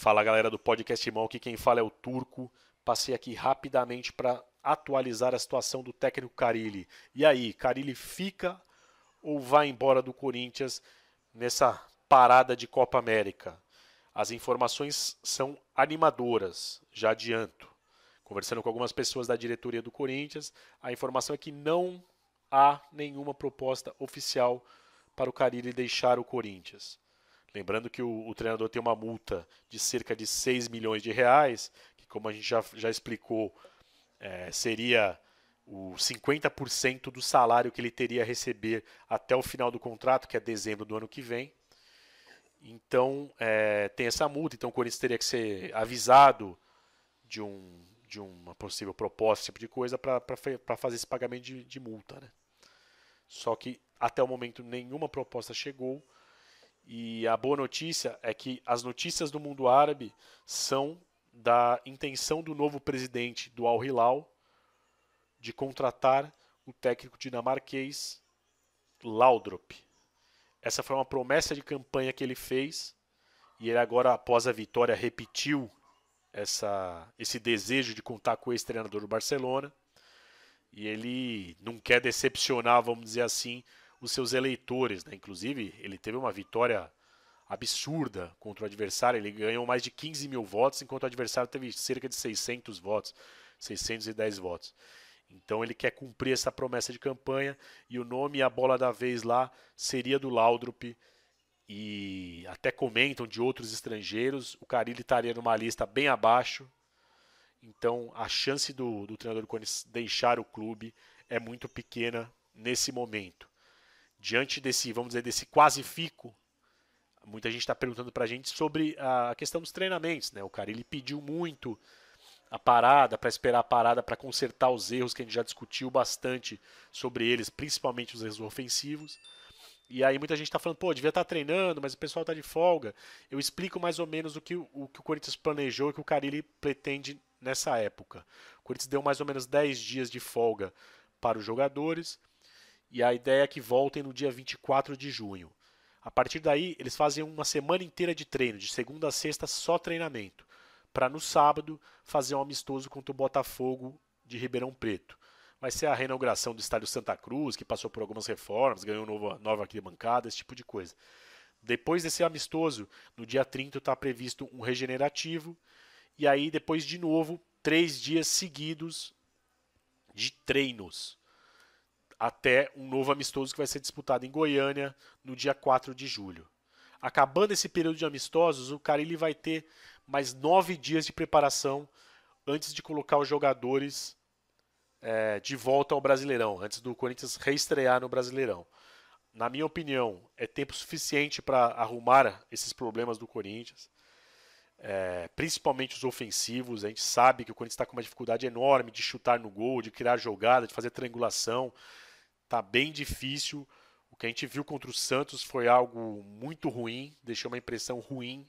Fala galera do podcast Irmão, aqui quem fala é o Turco. Passei aqui rapidamente para atualizar a situação do técnico Carilli. E aí, Carilli fica ou vai embora do Corinthians nessa parada de Copa América? As informações são animadoras, já adianto. Conversando com algumas pessoas da diretoria do Corinthians, a informação é que não há nenhuma proposta oficial para o Carilli deixar o Corinthians. Lembrando que o, o, treinador tem uma multa de cerca de 6 milhões de reais, que, como a gente já, já explicou, é, seria o 50% do salário que ele teria a receber até o final do contrato, que é dezembro do ano que vem. Então, é, tem essa multa. Então, o Corinthians teria que ser avisado de, um, de uma possível proposta, esse tipo de coisa, para fazer esse pagamento de, de multa. Né? Só que, até o momento, nenhuma proposta chegou. E a boa notícia é que as notícias do mundo árabe são da intenção do novo presidente do Al Hilal de contratar o técnico dinamarquês Laudrup. Essa foi uma promessa de campanha que ele fez e ele agora após a vitória repetiu essa esse desejo de contar com o ex-treinador do Barcelona. E ele não quer decepcionar, vamos dizer assim, os seus eleitores. Né? Inclusive, ele teve uma vitória absurda contra o adversário. Ele ganhou mais de 15 mil votos, enquanto o adversário teve cerca de 600 votos, 610 votos. Então ele quer cumprir essa promessa de campanha e o nome e a bola da vez lá seria do Laudrup e até comentam de outros estrangeiros. O Carilli estaria numa lista bem abaixo. Então a chance do, do treinador Cone deixar o clube é muito pequena nesse momento diante desse, vamos dizer, desse quase fico, muita gente está perguntando para a gente sobre a questão dos treinamentos, né? O cara ele pediu muito a parada para esperar a parada para consertar os erros que a gente já discutiu bastante sobre eles, principalmente os erros ofensivos. E aí muita gente está falando, pô, devia estar tá treinando, mas o pessoal está de folga. Eu explico mais ou menos o que o, que o Corinthians planejou e que o Carilli pretende nessa época. O Corinthians deu mais ou menos 10 dias de folga para os jogadores. E a ideia é que voltem no dia 24 de junho. A partir daí, eles fazem uma semana inteira de treino, de segunda a sexta, só treinamento, para no sábado fazer um amistoso contra o Botafogo de Ribeirão Preto. Vai ser a reinauguração do estádio Santa Cruz, que passou por algumas reformas, ganhou nova, nova arquibancada, esse tipo de coisa. Depois desse amistoso, no dia 30 está previsto um regenerativo, e aí depois de novo, três dias seguidos de treinos até um novo amistoso que vai ser disputado em Goiânia no dia 4 de julho. Acabando esse período de amistosos, o Carilli vai ter mais nove dias de preparação antes de colocar os jogadores é, de volta ao Brasileirão, antes do Corinthians reestrear no Brasileirão. Na minha opinião, é tempo suficiente para arrumar esses problemas do Corinthians, é, principalmente os ofensivos. A gente sabe que o Corinthians está com uma dificuldade enorme de chutar no gol, de criar jogada, de fazer triangulação tá bem difícil. O que a gente viu contra o Santos foi algo muito ruim, deixou uma impressão ruim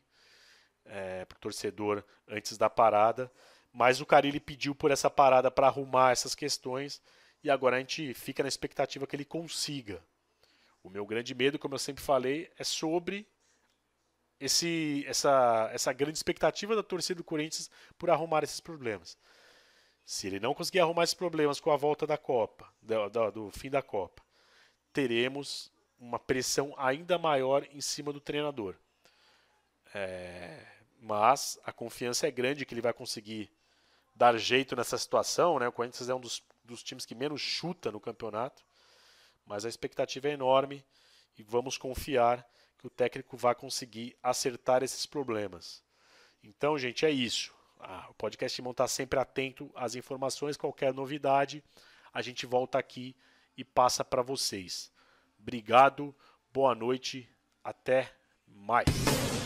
é, para o torcedor antes da parada. Mas o Carilli pediu por essa parada para arrumar essas questões e agora a gente fica na expectativa que ele consiga. O meu grande medo, como eu sempre falei, é sobre esse, essa, essa grande expectativa da torcida do Corinthians por arrumar esses problemas. Se ele não conseguir arrumar esses problemas com a volta da Copa, do, do, do fim da Copa, teremos uma pressão ainda maior em cima do treinador. É, mas a confiança é grande que ele vai conseguir dar jeito nessa situação. Né? O Corinthians é um dos, dos times que menos chuta no campeonato, mas a expectativa é enorme e vamos confiar que o técnico vai conseguir acertar esses problemas. Então, gente, é isso. Ah, o podcast Timão está sempre atento às informações, qualquer novidade, a gente volta aqui e passa para vocês. Obrigado, boa noite, até mais.